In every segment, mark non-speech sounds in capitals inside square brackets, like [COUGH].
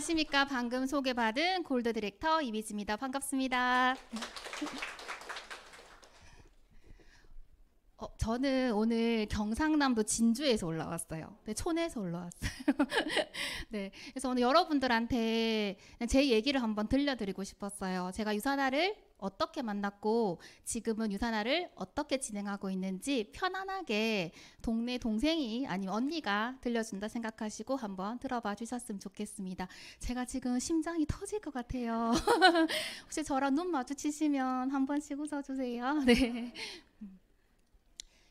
안녕하십니까. 방금 소개받은 골드 디렉터 이미지입니다. 반갑습니다. 어, 저는 오늘 경상남도 진주에서 올라왔어요. 네, 촌에서 올라왔어요. [LAUGHS] 네, 그래서 오늘 여러분들한테 제 얘기를 한번 들려드리고 싶었어요. 제가 유산화를 어떻게 만났고 지금은 유산화를 어떻게 진행하고 있는지 편안하게 동네 동생이 아니면 언니가 들려준다 생각하시고 한번 들어봐 주셨으면 좋겠습니다. 제가 지금 심장이 터질 것 같아요. [LAUGHS] 혹시 저랑 눈 마주치시면 한 번씩 웃어주세요. [LAUGHS] 네.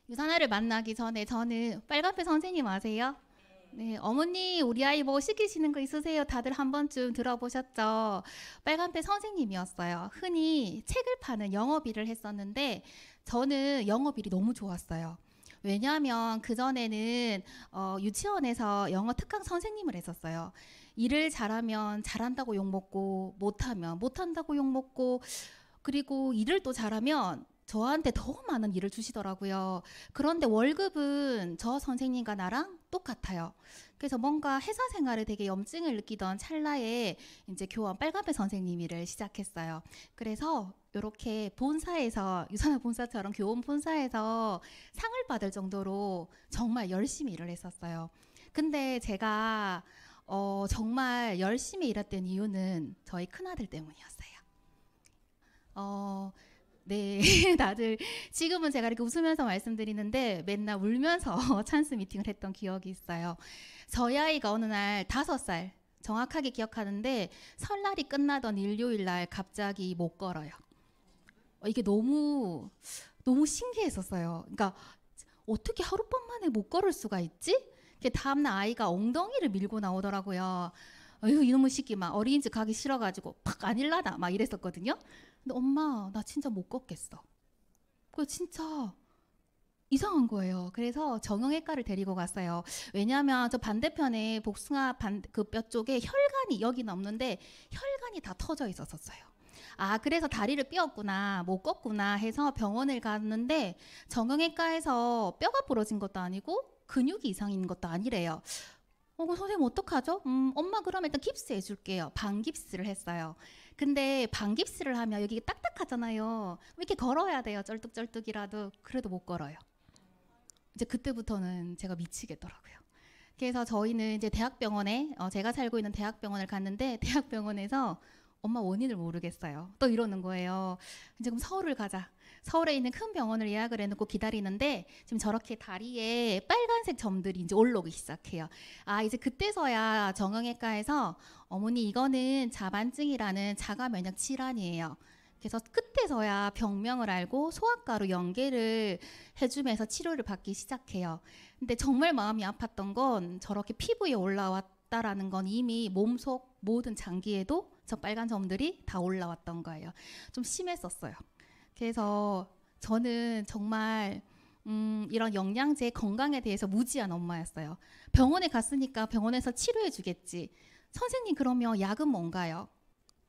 유산아를 만나기 전에 저는 빨간배 선생님 아세요? 네, 어머니 우리 아이 뭐 시키시는 거 있으세요? 다들 한 번쯤 들어보셨죠? 빨간배 선생님이었어요. 흔히 책을 파는 영업 일을 했었는데 저는 영업 일이 너무 좋았어요. 왜냐하면 그전에는 어, 유치원에서 영어 특강 선생님을 했었어요. 일을 잘하면 잘한다고 욕먹고 못하면 못한다고 욕먹고 그리고 일을 또 잘하면 저한테 더 많은 일을 주시더라고요. 그런데 월급은 저 선생님과 나랑 똑같아요. 그래서 뭔가 회사 생활에 되게 염증을 느끼던 찰나에 이제 교원 빨간배 선생님 일을 시작했어요. 그래서 이렇게 본사에서 유산화 본사처럼 교원 본사에서 상을 받을 정도로 정말 열심히 일을 했었어요. 근데 제가 어, 정말 열심히 일했던 이유는 저희 큰아들 때문이었어요. 어, 네, [LAUGHS] 다들 지금은 제가 이렇게 웃으면서 말씀드리는데 맨날 울면서 [LAUGHS] 찬스 미팅을 했던 기억이 있어요. 저희 아이가 어느 날 다섯 살 정확하게 기억하는데 설날이 끝나던 일요일 날 갑자기 못 걸어요. 어, 이게 너무 너무 신기했었어요. 그러니까 어떻게 하룻밤 만에 못 걸을 수가 있지? 그 다음날 아이가 엉덩이를 밀고 나오더라고요. 어휴 이놈의 시끼 막 어린이집 가기 싫어가지고 팍 안일라다 막 이랬었거든요. 근데 엄마, 나 진짜 못 걷겠어. 그 진짜 이상한 거예요. 그래서 정형외과를 데리고 갔어요. 왜냐하면 저 반대편에 복숭아 반그뼈 쪽에 혈관이 여기 넘는데 혈관이 다 터져 있었어요. 아 그래서 다리를 삐었구나 못 걷구나 해서 병원을 갔는데 정형외과에서 뼈가 부러진 것도 아니고 근육이 이상인 것도 아니래요. 어, 선생님 어떡하죠? 음, 엄마 그럼 일단 깁스 해줄게요. 반 깁스를 했어요. 근데 반깁스를 하면 여기 딱딱하잖아요. 이렇게 걸어야 돼요. 쩔뚝쩔뚝이라도 그래도 못 걸어요. 이제 그때부터는 제가 미치겠더라고요. 그래서 저희는 이제 대학병원에 어, 제가 살고 있는 대학병원을 갔는데 [LAUGHS] 대학병원에서 엄마 원인을 모르겠어요. 또 이러는 거예요. 이제 그럼 서울을 가자. 서울에 있는 큰 병원을 예약을 해놓고 기다리는데 지금 저렇게 다리에 빨간색 점들이 이제 올라오기 시작해요. 아 이제 그때서야 정형외과에서 어머니 이거는 자반증이라는 자가 면역 질환이에요. 그래서 끝에서야 병명을 알고 소아과로 연계를 해주면서 치료를 받기 시작해요. 근데 정말 마음이 아팠던 건 저렇게 피부에 올라왔다라는 건 이미 몸속 모든 장기에도 저 빨간 점들이 다 올라왔던 거예요. 좀 심했었어요. 그래서 저는 정말 음, 이런 영양제 건강에 대해서 무지한 엄마였어요. 병원에 갔으니까 병원에서 치료해 주겠지. 선생님 그러면 약은 뭔가요?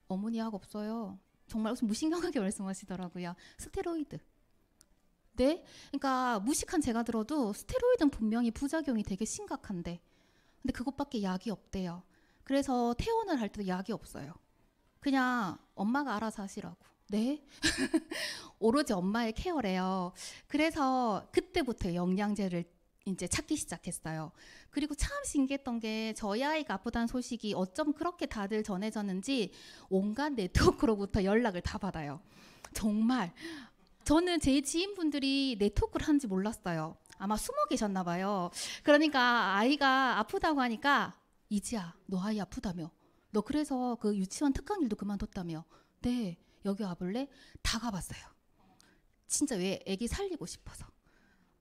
어머니 약 없어요. 정말 무슨 무신경하게 [LAUGHS] 말씀하시더라고요. 스테로이드. 네? 그러니까 무식한 제가 들어도 스테로이드는 분명히 부작용이 되게 심각한데 근데 그것밖에 약이 없대요. 그래서 퇴원을 할 때도 약이 없어요. 그냥 엄마가 알아서 하시라고. 네? [LAUGHS] 오로지 엄마의 케어래요. 그래서 그때부터 영양제를 이제 찾기 시작했어요. 그리고 참 신기했던 게 저희 아이가 아프다는 소식이 어쩜 그렇게 다들 전해졌는지 온갖 네트워크로부터 연락을 다 받아요. 정말 저는 제 지인분들이 네트워크를 하는지 몰랐어요. 아마 숨어 계셨나 봐요. 그러니까 아이가 아프다고 하니까 이지야 너 아이 아프다며 너 그래서 그 유치원 특강 일도 그만뒀다며 네 여기 와볼래? 다 가봤어요. 진짜 왜 애기 살리고 싶어서.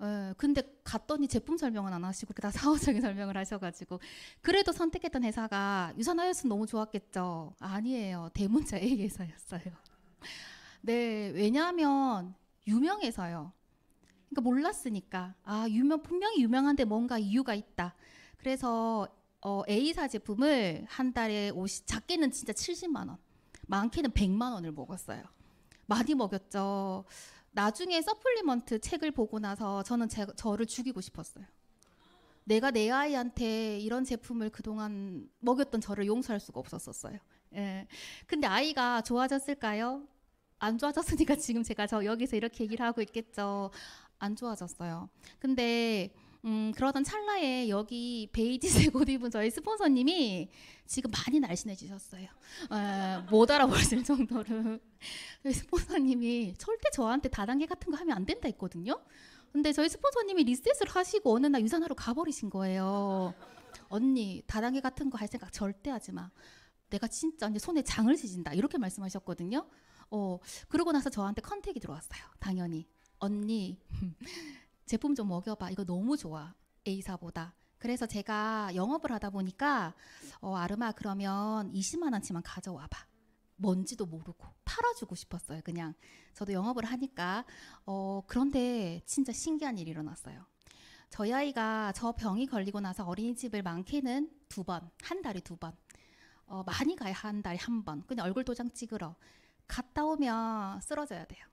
에, 예, 근데 갔더니 제품 설명은 안 하시고 다 사업적인 [LAUGHS] 설명을 하셔가지고 그래도 선택했던 회사가 유산하였으 너무 좋았겠죠. 아니에요. 대문자 A 회사였어요. [LAUGHS] 네, 왜냐하면 유명해서요. 그러니까 몰랐으니까 아 유명 분명히 유명한데 뭔가 이유가 있다. 그래서 어, A사 제품을 한 달에 50 작게는 진짜 70만 원. 많게는 100만 원을 먹었어요. 많이 먹였죠. 나중에 서플리먼트 책을 보고 나서 저는 제, 저를 죽이고 싶었어요. 내가 내 아이한테 이런 제품을 그동안 먹였던 저를 용서할 수가 없었었어요. 예. 근데 아이가 좋아졌을까요? 안 좋아졌으니까 지금 제가 저 여기서 이렇게 얘기를 하고 있겠죠. 안 좋아졌어요. 근데 음, 그러던 찰나에 여기 베이지색 [LAUGHS] 옷 입은 저희 스폰서님이 지금 많이 날씬해지셨어요. 에, 못 알아보실 정도로. 스폰서님이 절대 저한테 다단계 같은 거 하면 안 된다 했거든요. 근데 저희 스폰서님이 리셋을 하시고 어느 날 유산하러 가버리신 거예요. 언니, 다단계 같은 거 할 생각 절대 하지 마. 내가 진짜 언니 손에 장을 지진다. 이렇게 말씀하셨거든요. 어, 그러고 나서 저한테 컨택이 들어왔어요. 당연히. 언니. 제품 좀 먹여봐. 이거 너무 좋아. A사보다. 그래서 제가 영업을 하다 보니까 어, 아르마 그러면 20만 원치만 가져와봐. 뭔지도 모르고 팔아주고 싶었어요. 그냥 저도 영업을 하니까 어, 그런데 진짜 신기한 일이 일어났어요. 저희 아이가 저 병이 걸리고 나서 어린이집을 많게는 두 번, 한 달에 두 번, 어, 많이 가야 한 달에 한 번. 그냥 얼굴 도장 찍으러 갔다 오면 쓰러져야 돼요.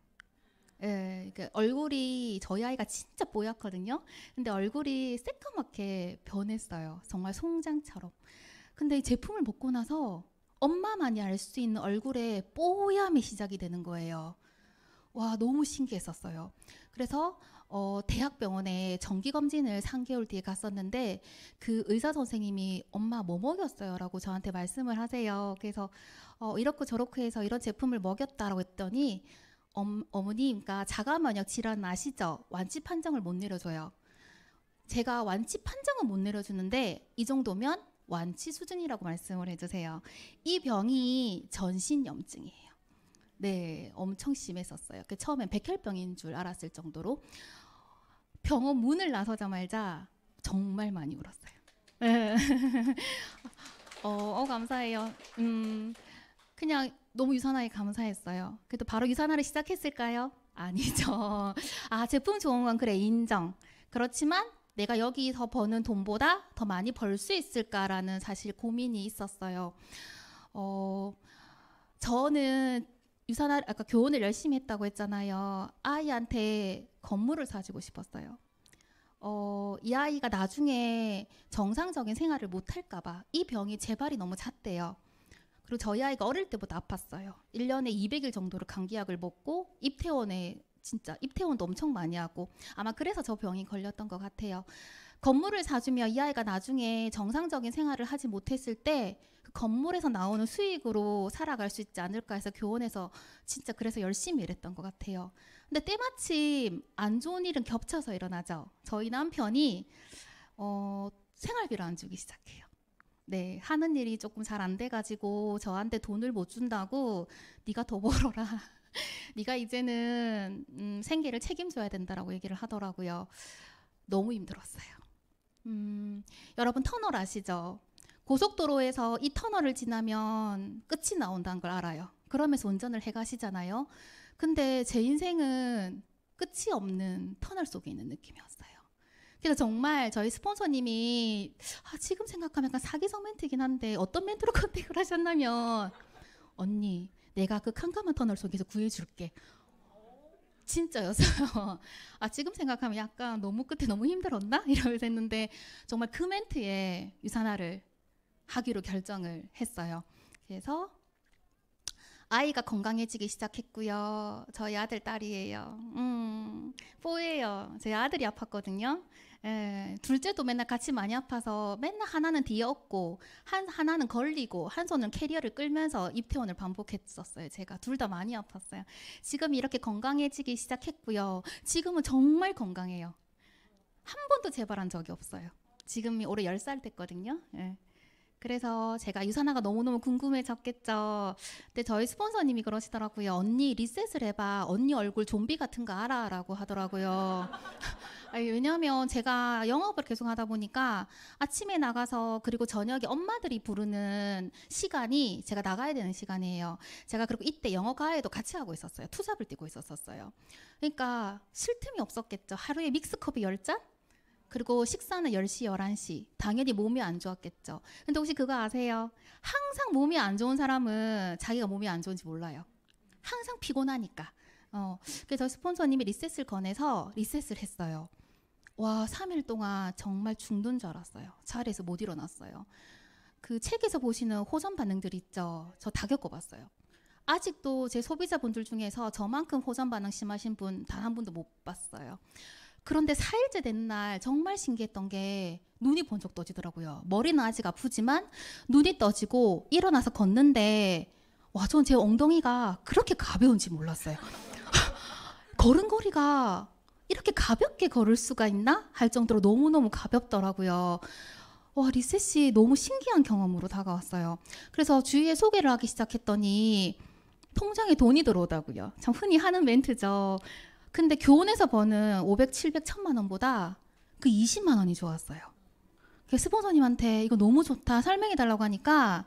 예, 그러니까 얼굴이 저희 아이가 진짜 뽀얗거든요. 근데 얼굴이 새까맣게 변했어요. 정말 송장처럼. 근데 이 제품을 먹고 나서 엄마만이 알 수 있는 얼굴의 뽀얀이 시작이 되는 거예요. 와, 너무 신기했었어요. 그래서 어, 대학병원에 정기검진을 3개월 뒤에 갔었는데 그 의사 선생님이 엄마 뭐 먹였어요? 라고 저한테 말씀을 하세요. 그래서 어, 이렇고 저렇고 해서 이런 제품을 먹였다라고 했더니 엄, 어머님 그러니까 자가 면역 질환 아시죠? 완치 판정을 못 내려줘요. 제가 완치 판정은 못 내려주는데 이 정도면 완치 수준이라고 말씀을 해주세요. 이 병이 전신 염증이에요. 네, 엄청 심했었어요. 그 처음엔 백혈병인 줄 알았을 정도로 병원 문을 나서자마자 정말 많이 울었어요. [LAUGHS] 어, 어, 감사해요. 음, 그냥 너무 유산화에 감사했어요. 그래도 바로 유산화를 시작했을까요? 아니죠. [LAUGHS] 아, 제품 좋은 건 그래, 인정. 그렇지만 내가 여기서 버는 돈보다 더 많이 벌 수 있을까라는 사실 고민이 있었어요. 어, 저는 유산화, 아까 교훈을 열심히 했다고 했잖아요. 아이한테 건물을 사주고 싶었어요. 어, 이 아이가 나중에 정상적인 생활을 못할까봐 이 병이 재발이 너무 잦대요. 그리고 저희 아이가 어릴 때부터 아팠어요. 1년에 200일 정도를 감기약을 먹고 입퇴원에 진짜 입퇴원도 엄청 많이 하고 아마 그래서 저 병이 걸렸던 것 같아요. 건물을 사주며 이 아이가 나중에 정상적인 생활을 하지 못했을 때 그 건물에서 나오는 수익으로 살아갈 수 있지 않을까 해서 교원에서 진짜 그래서 열심히 일했던 것 같아요. 근데 때마침 안 좋은 일은 겹쳐서 일어나죠. 저희 남편이 어, 생활비를 안 주기 시작해요. 네, 하는 일이 조금 잘 안 돼가지고 저한테 돈을 못 준다고 네가 더 벌어라. [LAUGHS] 네가 이제는 음, 생계를 책임져야 된다라고 얘기를 하더라고요. 너무 힘들었어요. 음, 여러분 터널 아시죠? 고속도로에서 이 터널을 지나면 끝이 나온다는 걸 알아요. 그러면서 운전을 해 가시잖아요. 근데 제 인생은 끝이 없는 터널 속에 있는 느낌이었어요. 그래서 그러니까 정말 저희 스폰서님이 아, 지금 생각하면 약간 사기성 멘트긴 이 한데 어떤 멘트로 [LAUGHS] 컨택을 하셨냐면 언니 내가 그 캄캄한 터널 속에서 구해줄게. 진짜였어요. [LAUGHS] 아 지금 생각하면 약간 너무 끝에 너무 힘들었나 [LAUGHS] 이러면서 했는데 정말 그 멘트에 유산화를 하기로 결정을 했어요. 그래서 아이가 건강해지기 시작했고요. 저희 아들 딸이에요. 음, 4예요. 제 아들이 아팠거든요. 예, 둘째도 맨날 같이 많이 아파서 맨날 하나는 뒤에 없고 한 하나는 걸리고 한 손은 캐리어를 끌면서 입퇴원을 반복했었어요. 제가 둘 다 많이 아팠어요. 지금 이렇게 건강해지기 시작했고요. 지금은 정말 건강해요. 한 번도 재발한 적이 없어요. 지금이 올해 10살 됐거든요. 예. 그래서 제가 유산화가 너무너무 궁금해졌겠죠. 근데 저희 스폰서님이 그러시더라고요. 언니 리셋을 해봐. 언니 얼굴 좀비 같은 거 알아. 라고 하더라고요. [LAUGHS] 아니, 왜냐하면 제가 영업을 계속 하다 보니까 아침에 나가서 그리고 저녁에 엄마들이 부르는 시간이 제가 나가야 되는 시간이에요. 제가 그리고 이때 영어 과외도 같이 하고 있었어요. 투잡을 뛰고 있었어요. 그러니까 쉴 틈이 없었겠죠. 하루에 믹스컵이 10잔? 그리고 식사는 10시, 11시. 당연히 몸이 안 좋았겠죠. 근데 혹시 그거 아세요? 항상 몸이 안 좋은 사람은 자기가 몸이 안 좋은지 몰라요. 항상 피곤하니까. 어, 그래서 스폰서님이 리셋을 권해서 리셋을 했어요. 와, 3일 동안 정말 중둔 줄 알았어요. 자리에서 못 일어났어요. 그 책에서 보시는 호전 반응들 있죠. 저 다 겪어봤어요. 아직도 제 소비자분들 중에서 저만큼 호전 반응 심하신 분 단 한 분도 못 봤어요. 그런데 4일째 된 날 정말 신기했던 게 눈이 번쩍 떠지더라고요. 머리는 아직 아프지만 눈이 떠지고 일어나서 걷는데 와, 전 제 엉덩이가 그렇게 가벼운지 걸었어요. [LAUGHS] 걸음걸이가 이렇게 가볍게 걸을 수가 있나? 할 정도로 너무너무 가볍더라고요. 와, 리셋 씨 너무 신기한 경험으로 다가왔어요. 그래서 주위에 소개를 하기 시작했더니 통장에 돈이 들어오다고요. 참 흔히 하는 멘트죠. 근데 교훈에서 버는 500, 700, 1000만 원보다 그 20만 원이 좋았어요. 스폰서님한테 이거 너무 좋다 설명해 달라고 하니까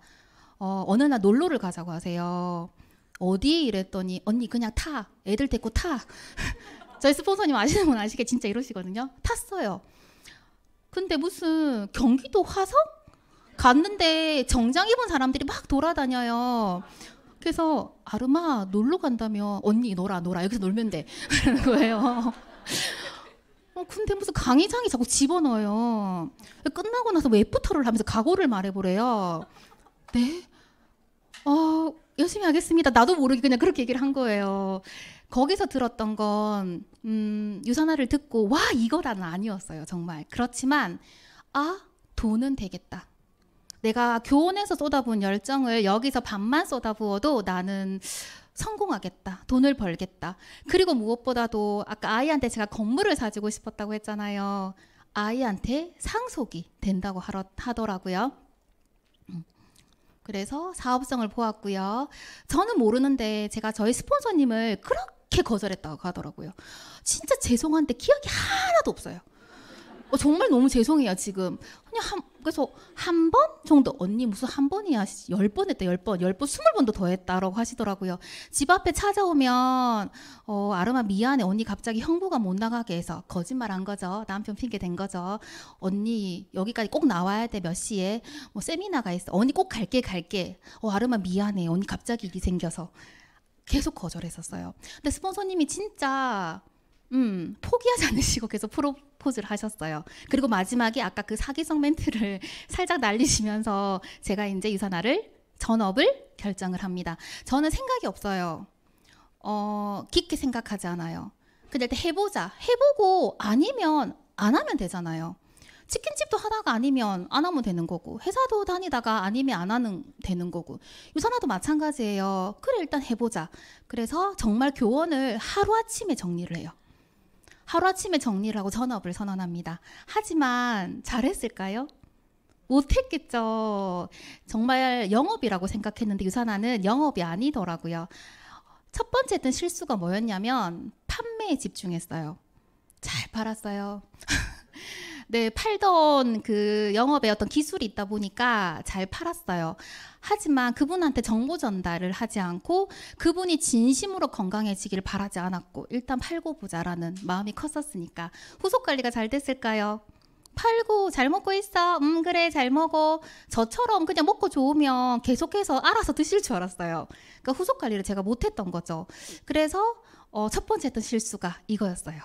어, 어느 날 놀러를 가자고 하세요. 어디 이랬더니 언니 그냥 타 애들 데리고 타 [LAUGHS] 저희 스폰서님 아시는 분 아시게 진짜 이러시거든요 탔어요 근데 무슨 경기도 화성 갔는데 정장 입은 사람들이 막 돌아다녀요 그래서 아르마 놀러 간다며 언니 놀아 놀아 여기서 놀면 돼 [LAUGHS] 그러는 거예요. 어, 근데 무슨 강의장이 자꾸 집어넣어요. 끝나고 나서 뭐프터를 하면서 각오를 말해보래요. 네? 어, 열심히 하겠습니다. 나도 모르게 그냥 그렇게 얘기를 한 거예요. 거기서 들었던 건, 음, 유산화를 듣고, 와, 이거란 아니었어요. 정말. 그렇지만, 아, 돈은 되겠다. 내가 교원에서 쏟아부은 열정을 여기서 반만 쏟아부어도 나는 성공하겠다. 돈을 벌겠다. 그리고 무엇보다도 아까 아이한테 제가 건물을 사주고 싶었다고 했잖아요. 아이한테 상속이 된다고 하더라고요. 음. 그래서 사업성을 보았고요. 저는 모르는데 제가 저희 스폰서님을 그렇게 거절했다고 하더라고요. 진짜 죄송한데 기억이 하나도 없어요. 어, 정말 너무 죄송해요, 지금. 그냥 한 그래서 한 번 정도 언니 무슨 한 번이야 열 번 했다 열번 열 번 스물 번도 더 했다라고 하시더라고요 집 앞에 찾아오면 어 아름아 미안해 언니 갑자기 형부가 못 나가게 해서 거짓말 한 거죠 남편 핑계 댄 거죠 언니 여기까지 꼭 나와야 돼몇 시에 뭐 세미나가 있어 언니 꼭 갈게 갈게 어 아름아 미안해 언니 갑자기 일이 생겨서 계속 거절했었어요 근데 스폰서님이 진짜 음, 포기하지 않으시고 계속 프로포즈를 하셨어요. 그리고 마지막에 아까 그 사기성 멘트를 [LAUGHS] 살짝 날리시면서 제가 이제 이사나를 전업을 결정을 합니다. 저는 생각이 없어요. 어, 깊게 생각하지 않아요. 근데 일단 해보자. 해보고 아니면 안 하면 되잖아요. 치킨집도 하다가 아니면 안 하면 되는 거고 회사도 다니다가 아니면 안 하는 되는 거고 유산화도 마찬가지예요. 그래 일단 해보자. 그래서 정말 교원을 하루아침에 정리를 해요. 하루아침에 정리를 하고 전업을 선언합니다. 하지만 잘했을까요? 못했겠죠. 정말 영업이라고 생각했는데 유산화는 영업이 아니더라고요. 첫 번째 했던 실수가 뭐였냐면 판매에 집중했어요. 잘 팔았어요. [LAUGHS] 네, 팔던 그 영업의 어떤 기술이 있다 보니까 잘 팔았어요. 하지만 그분한테 정보 전달을 하지 않고 그분이 진심으로 건강해지기를 바라지 않았고 일단 팔고 보자라는 마음이 컸었으니까 후속 관리가 잘 됐을까요? 팔고 잘 먹고 있어. 음 그래 잘 먹어. 저처럼 그냥 먹고 좋으면 계속해서 알아서 드실 줄 알았어요. 그러니까 후속 관리를 제가 못했던 거죠. 그래서 어, 첫 번째 했던 실수가 이거였어요.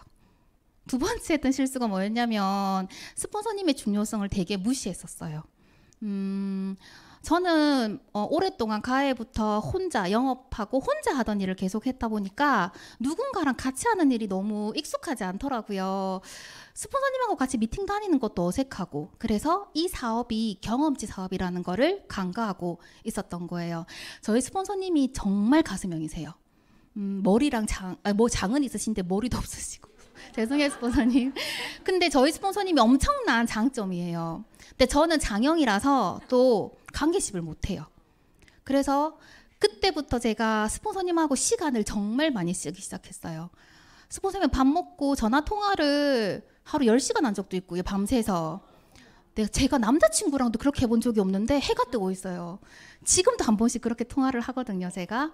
두 번째 했던 실수가 뭐였냐면 스폰서님의 중요성을 되게 무시했었어요. 음, 저는 어, 오랫동안 가해부터 혼자 영업하고 혼자 하던 일을 계속 했다 보니까 누군가랑 같이 하는 일이 너무 익숙하지 않더라고요. 스폰서님하고 같이 미팅 다니는 것도 어색하고 그래서 이 사업이 경험치 사업이라는 거를 간과하고 있었던 거예요. 저희 스폰서님이 정말 가슴형이세요. 음, 머리랑 장, 아뭐 장은 있으신데 머리도 없으시고 죄송해요, 스폰서님. 근데 저희 스폰서님이 엄청난 장점이에요. 근데 저는 장형이라서또 관계십을 못해요. 그래서 그때부터 제가 스폰서님하고 시간을 정말 많이 쓰기 시작했어요. 스폰서님 밥 먹고 전화 통화를 하루 10시간 한 적도 있고요, 밤새서. 제가 남자친구랑도 그렇게 해본 적이 없는데 해가 뜨고 있어요. 지금도 한 번씩 그렇게 통화를 하거든요, 제가.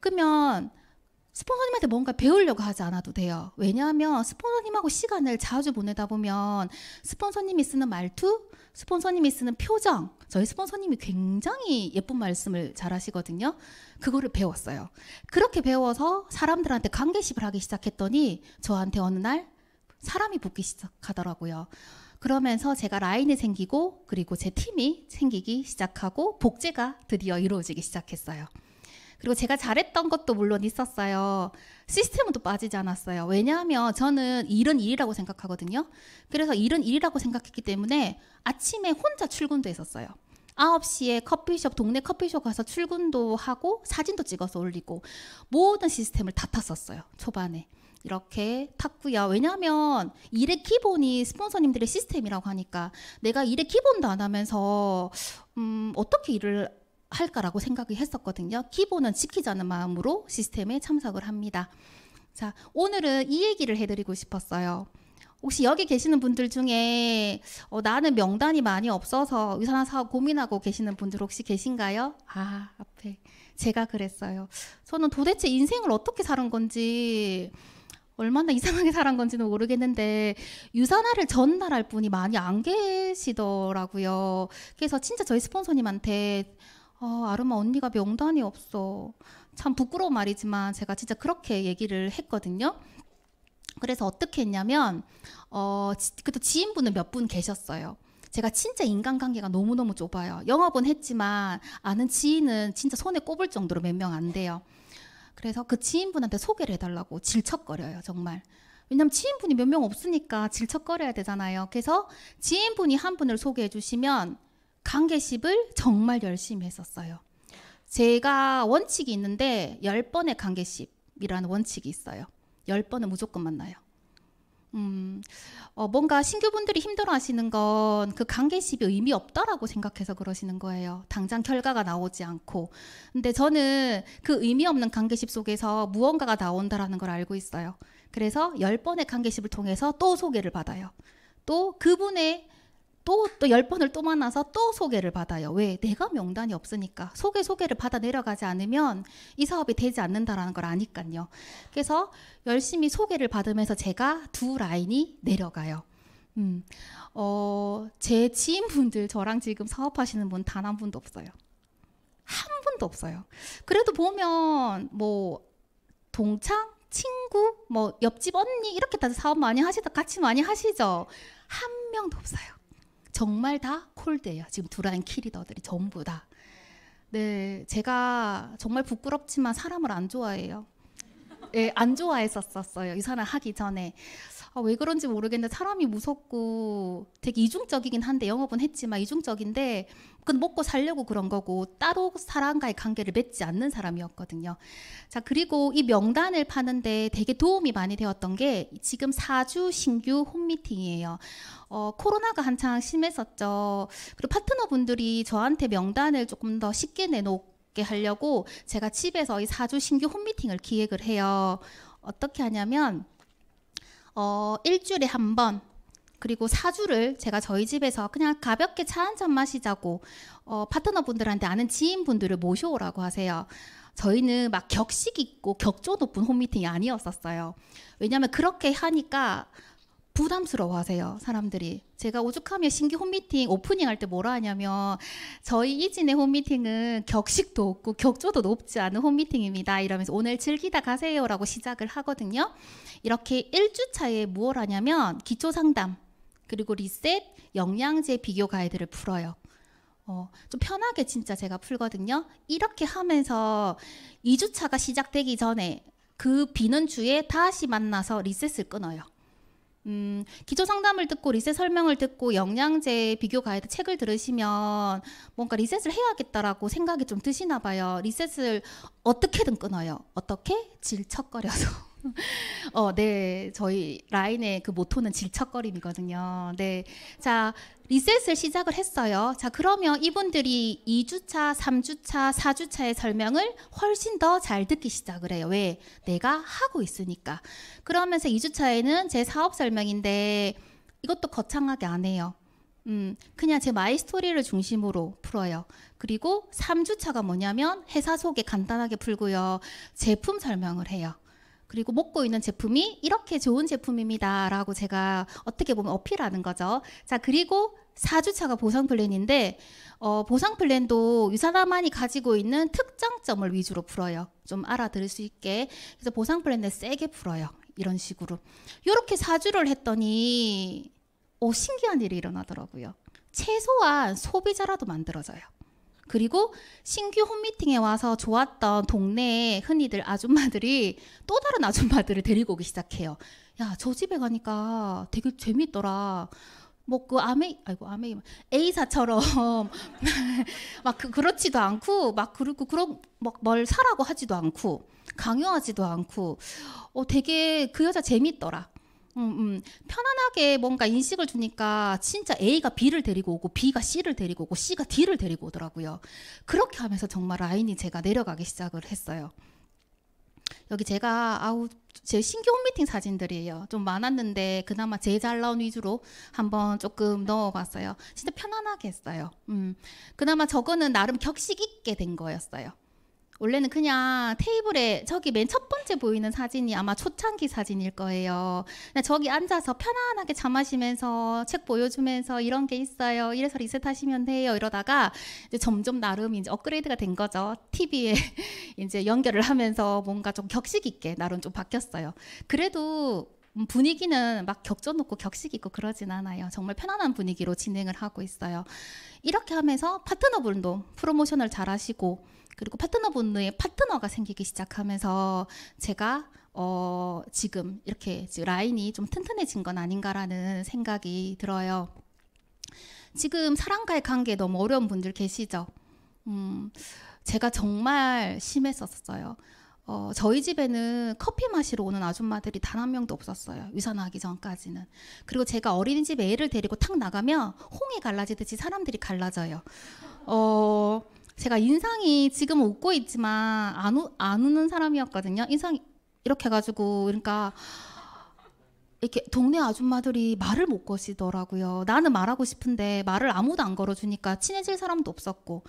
끄면 스폰서님한테 뭔가 배우려고 하지 않아도 돼요. 왜냐하면 스폰서님하고 시간을 자주 보내다 보면 스폰서님이 쓰는 말투, 스폰서님이 쓰는 표정, 저희 스폰서님이 굉장히 예쁜 말씀을 잘 하시거든요. 그거를 배웠어요. 그렇게 배워서 사람들한테 관계식을 하기 시작했더니 저한테 어느 날 사람이 붙기 시작하더라고요. 그러면서 제가 라인이 생기고 그리고 제 팀이 생기기 시작하고 복제가 드디어 이루어지기 시작했어요. 그리고 제가 잘했던 것도 물론 있었어요. 시스템은 빠지지 않았어요. 왜냐하면 저는 일은 일이라고 생각하거든요. 그래서 일은 일이라고 생각했기 때문에 아침에 혼자 출근도 했었어요. 9시에 커피숍, 동네 커피숍 가서 출근도 하고 사진도 찍어서 올리고 모든 시스템을 다 탔었어요. 초반에. 이렇게 탔고요. 왜냐하면 일의 기본이 스폰서님들의 시스템이라고 하니까 내가 일의 기본도 안 하면서 음, 어떻게 일을 할까라고 생각을 했었거든요. 기본은 지키자는 마음으로 시스템에 참석을 합니다. 자, 오늘은 이 얘기를 해드리고 싶었어요. 혹시 여기 계시는 분들 중에 어, 나는 명단이 많이 없어서 유산화 사업 고민하고 계시는 분들 혹시 계신가요? 아, 앞에 제가 그랬어요. 저는 도대체 인생을 어떻게 사는 건지 얼마나 이상하게 살은 건지는 모르겠는데 유산화를 전달할 분이 많이 안 계시더라고요. 그래서 진짜 저희 스폰서님한테 어, 아름아 언니가 명단이 없어. 참 부끄러운 말이지만 제가 진짜 그렇게 얘기를 했거든요. 그래서 어떻게 했냐면 어, 그래도 지인분은 몇 분 계셨어요. 제가 진짜 인간관계가 너무너무 좁아요. 영업은 했지만 아는 지인은 진짜 손에 꼽을 정도로 몇 명 안 돼요. 그래서 그 지인분한테 소개를 해달라고 질척거려요, 정말. 왜냐면 지인분이 몇 명 없으니까 질척거려야 되잖아요. 그래서 지인분이 한 분을 소개해 주시면 강계십을 정말 열심히 했었어요. 제가 원칙이 있는데 10번의 강계십이라는 원칙이 있어요. 10번은 무조건 만나요. 음, 어, 뭔가 신규분들이 힘들어 하시는 건그 강계십이 의미 없다라고 생각해서 그러시는 거예요. 당장 결과가 나오지 않고. 근데 저는 그 의미 없는 강계십 속에서 무언가가 나온다라는 걸 알고 있어요. 그래서 1번의 강계십을 통해서 또 소개를 받아요. 또 그분의 또또열 번을 또 만나서 또 소개를 받아요. 왜? 내가 명단이 없으니까 소개 소개를 받아 내려가지 않으면 이 사업이 되지 않는다라는 걸 아니까요. 그래서 열심히 소개를 받으면서 제가 두 라인이 내려가요. 음, 어, 제 지인분들 저랑 지금 사업하시는 분 단 한 분도 없어요. 한 분도 없어요. 그래도 보면 뭐 동창, 친구, 뭐 옆집 언니 이렇게 다 사업 많이 하시다 같이 많이 하시죠. 한 명도 없어요. 정말 다 콜드예요. 지금 두라 키리더들이 전부 다. 네, 제가 정말 부끄럽지만 사람을 안 좋아해요. 예, 안 좋아했었었어요. 이 사람 하기 전에. 아, 왜 그런지 모르겠는데 사람이 무섭고 되게 이중적이긴 한데 영업은 했지만 이중적인데 그건 먹고 살려고 그런 거고 따로 사람과의 관계를 맺지 않는 사람이었거든요. 자 그리고 이 명단을 파는데 되게 도움이 많이 되었던 게 지금 4주 신규 홈미팅이에요. 어, 코로나가 한창 심했었죠. 그리고 파트너분들이 저한테 명단을 조금 더 쉽게 내놓게 하려고 제가 집에서 이 4주 신규 홈미팅을 기획을 해요. 어떻게 하냐면 어, 일주일에 한 번, 그리고 사주를 제가 저희 집에서 그냥 가볍게 차 한 잔 마시자고 어, 파트너분들한테 아는 지인분들을 모셔오라고 하세요. 저희는 막 격식 있고 격조 높은 홈미팅이 아니었었어요. 왜냐하면 그렇게 하니까 부담스러워 하세요, 사람들이. 제가 오죽하면 신규 홈미팅 오프닝 할 때 뭐라 하냐면, 저희 이진의 홈미팅은 격식도 없고 격조도 높지 않은 홈미팅입니다. 이러면서 오늘 즐기다 가세요라고 시작을 하거든요. 이렇게 1주차에 무엇 하냐면, 기초 상담, 그리고 리셋, 영양제 비교 가이드를 풀어요. 어, 좀 편하게 진짜 제가 풀거든요. 이렇게 하면서 2주차가 시작되기 전에 그 비는 주에 다시 만나서 리셋을 끊어요. 음, 기초 상담을 듣고 리셋 설명을 듣고 영양제 비교 가이드 책을 들으시면 뭔가 리셋을 해야겠다라고 생각이 좀 드시나 봐요. 리셋을 어떻게든 끊어요. 어떻게? 질척거려서. [LAUGHS] 어, 네. 저희 라인의 그 모토는 질척거림이거든요. 네. 자, 리셋을 시작을 했어요. 자, 그러면 이분들이 2주차, 3주차, 4주차의 설명을 훨씬 더 잘 듣기 시작을 해요. 왜? 내가 하고 있으니까. 그러면서 2주차에는 제 사업 설명인데 이것도 거창하게 안 해요. 음, 그냥 제 마이 스토리를 중심으로 풀어요. 그리고 3주차가 뭐냐면 회사 소개 간단하게 풀고요. 제품 설명을 해요. 그리고 먹고 있는 제품이 이렇게 좋은 제품입니다라고 제가 어떻게 보면 어필하는 거죠. 자, 그리고 4주차가 보상 플랜인데 어, 보상 플랜도 유사람만이 가지고 있는 특장점을 위주로 풀어요. 좀 알아들을 수 있게. 그래서 보상 플랜을 세게 풀어요. 이런 식으로. 이렇게 4주를 했더니 오, 어, 신기한 일이 일어나더라고요. 최소한 소비자라도 만들어져요. 그리고 신규 홈미팅에 와서 좋았던 동네의 흔히들 아줌마들이 또 다른 아줌마들을 데리고 오기 시작해요. 야, 저 집에 가니까 되게 재밌더라. 뭐 그 아메 아이고 아메 A사처럼 [LAUGHS] 막 그, 그렇지도 않고 막 그렇고 그런 막 뭘 사라고 하지도 않고 강요하지도 않고 어 되게 그 여자 재밌더라. 음, 음. 편안하게 뭔가 인식을 주니까 진짜 A가 B를 데리고 오고 B가 C를 데리고 오고 C가 D를 데리고 오더라고요. 그렇게 하면서 정말 라인이 제가 내려가기 시작을 했어요. 여기 제가 아우 제 신규 홈미팅 사진들이에요. 좀 많았는데 그나마 제일 잘 나온 위주로 한번 조금 넣어봤어요. 진짜 편안하게 했어요. 음, 그나마 저거는 나름 격식 있게 된 거였어요. 원래는 그냥 테이블에 저기 맨 첫 번째 보이는 사진이 아마 초창기 사진일 거예요. 저기 앉아서 편안하게 차 마시면서 책 보여주면서 이런 게 있어요. 이래서 리셋하시면 돼요. 이러다가 이제 점점 나름 이제 업그레이드가 된 거죠. TV에 [LAUGHS] 이제 연결을 하면서 뭔가 좀 격식 있게 나름 좀 바뀌었어요. 그래도 음, 분위기는 막 격전 놓고 격식 있고 그러진 않아요. 정말 편안한 분위기로 진행을 하고 있어요. 이렇게 하면서 파트너분도 프로모션을 잘 하시고 그리고 파트너분의 파트너가 생기기 시작하면서 제가 어, 지금 이렇게 지금 라인이 좀 튼튼해진 건 아닌가라는 생각이 들어요. 지금 사랑과의 관계 너무 어려운 분들 계시죠? 음, 제가 정말 심했었어요. 어, 저희 집에는 커피 마시러 오는 아줌마들이 단 한 명도 없었어요. 유산하기 전까지는. 그리고 제가 어린이집 애를 데리고 탁 나가면 홍이 갈라지듯이 사람들이 갈라져요. 어, 제가 인상이 지금 웃고 있지만 안, 우, 안 우는 사람이었거든요. 인상이 렇게 해가지고 그러니까 이렇게 동네 아줌마들이 말을 못 거시더라고요. 나는 말하고 싶은데 말을 아무도 안 걸어주니까 친해질 사람도 없었고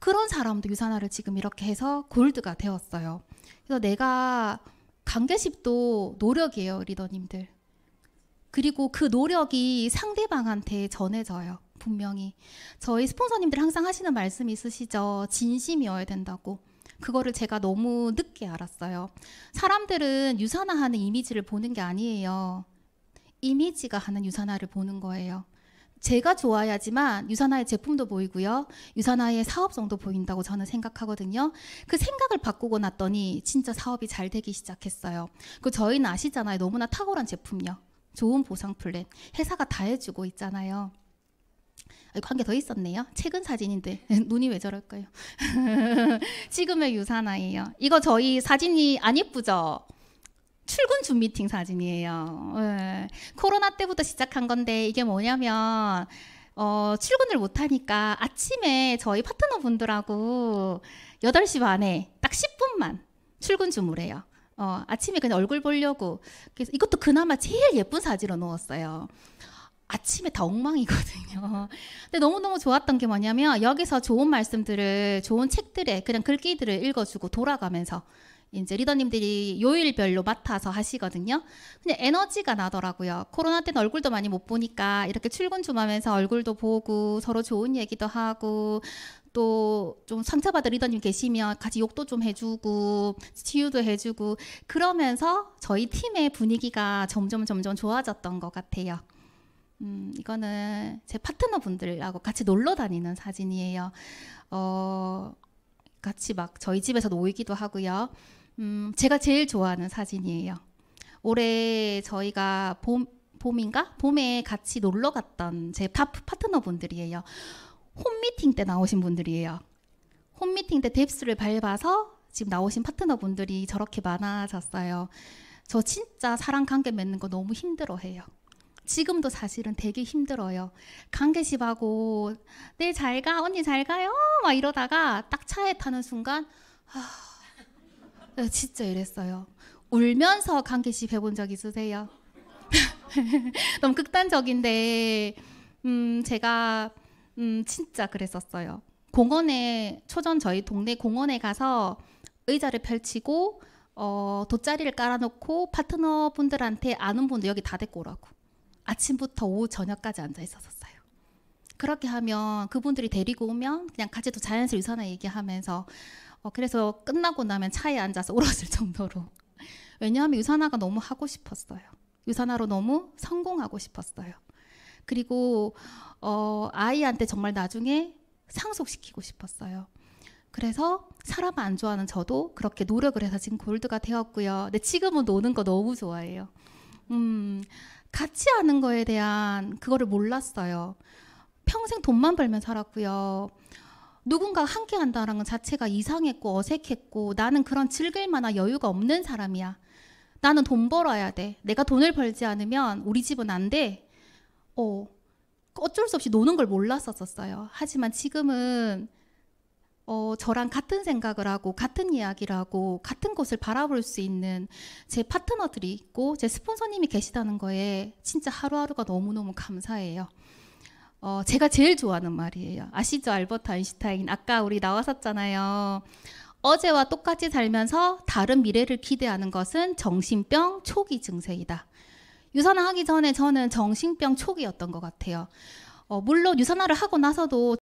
그런 사람도 유산화를 지금 이렇게 해서 골드가 되었어요. 그래서 내가 관계십도 노력이에요, 리더님들. 그리고 그 노력이 상대방한테 전해져요. 분명히. 저희 스폰서님들 항상 하시는 말씀이 있으시죠. 진심이어야 된다고. 그거를 제가 너무 늦게 알았어요. 사람들은 유산화하는 이미지를 보는 게 아니에요. 이미지가 하는 유산화를 보는 거예요. 제가 좋아야지만 유산화의 제품도 보이고요. 유산화의 사업성도 보인다고 저는 생각하거든요. 그 생각을 바꾸고 났더니 진짜 사업이 잘 되기 시작했어요. 그 저희는 아시잖아요. 너무나 탁월한 제품이요. 좋은 보상 플랜. 회사가 다 해주고 있잖아요. 관계 아, 더 있었네요. 최근 사진인데 [LAUGHS] 눈이 왜 저럴까요? [LAUGHS] 지금의 유산화예요. 이거 저희 사진이 안 예쁘죠? 출근 준 미팅 사진이에요. 네. 코로나 때부터 시작한 건데 이게 뭐냐면 어, 출근을 못하니까 아침에 저희 파트너분들하고 8시 반에 딱 10분만 출근 주무래요. 어, 아침에 그냥 얼굴 보려고. 그래서 이것도 그나마 제일 예쁜 사진으로 넣었어요. 아침에 다 엉망이거든요. 근데 너무너무 좋았던 게 뭐냐면 여기서 좋은 말씀들을 좋은 책들에 그냥 글귀들을 읽어주고 돌아가면서 이제 리더님들이 요일별로 맡아서 하시거든요. 그냥 에너지가 나더라고요. 코로나 때는 얼굴도 많이 못 보니까 이렇게 출근 좀 하면서 얼굴도 보고 서로 좋은 얘기도 하고 또 좀 상처받은 리더님 계시면 같이 욕도 좀 해주고 치유도 해주고 그러면서 저희 팀의 분위기가 점점 점점 좋아졌던 것 같아요. 음, 이거는 제 파트너분들하고 같이 놀러 다니는 사진이에요. 어, 같이 막 저희 집에서 모이기도 하고요. 음, 제가 제일 좋아하는 사진이에요. 올해 저희가 봄, 봄인가? 봄에 같이 놀러 갔던 제 파, 파트너분들이에요. 홈미팅 때 나오신 분들이에요. 홈미팅 때 뎁스를 밟아서 지금 나오신 파트너분들이 저렇게 많아졌어요. 저 진짜 사랑 관계 맺는 거 너무 힘들어해요. 지금도 사실은 되게 힘들어요. 강계십하고 내잘 가, 언니 잘 가요. 막 이러다가 딱 차에 타는 순간 하, 아, 네, 진짜 이랬어요. 울면서 강계십 해본 적 있으세요? [LAUGHS] 너무 극단적인데 음, 제가 음, 진짜 그랬었어요. 공원에 초전 저희 동네 공원에 가서 의자를 펼치고 어, 돗자리를 깔아놓고 파트너분들한테 아는 분들 여기 다 데리고 오라고. 아침부터 오후 저녁까지 앉아 있었었어요. 그렇게 하면 그분들이 데리고 오면 그냥 같이 또 자연스레 유산화 얘기하면서 어, 그래서 끝나고 나면 차에 앉아서 [LAUGHS] 울었을 정도로 왜냐하면 유산화가 너무 하고 싶었어요. 유산화로 너무 성공하고 싶었어요. 그리고 어, 아이한테 정말 나중에 상속시키고 싶었어요. 그래서 사람 안 좋아하는 저도 그렇게 노력을 해서 지금 골드가 되었고요. 근데 지금은 노는 거 너무 좋아해요. 음, 같이 하는 거에 대한 그거를 몰랐어요. 평생 돈만 벌면 살았고요. 누군가 함께 한다는 것 자체가 이상했고 어색했고 나는 그런 즐길 만한 여유가 없는 사람이야. 나는 돈 벌어야 돼. 내가 돈을 벌지 않으면 우리 집은 안 돼. 어, 어쩔 수 없이 노는 걸 몰랐었어요. 하지만 지금은 어, 저랑 같은 생각을 하고 같은 이야기를 하고 같은 곳을 바라볼 수 있는 제 파트너들이 있고 제 스폰서님이 계시다는 거에 진짜 하루하루가 너무너무 감사해요. 어, 제가 제일 좋아하는 말이에요. 아시죠? 알버트 아인슈타인. 아까 우리 나왔었잖아요. 어제와 똑같이 살면서 다른 미래를 기대하는 것은 정신병 초기 증세이다. 유산화하기 전에 저는 정신병 초기였던 것 같아요. 어, 물론 유산화를 하고 나서도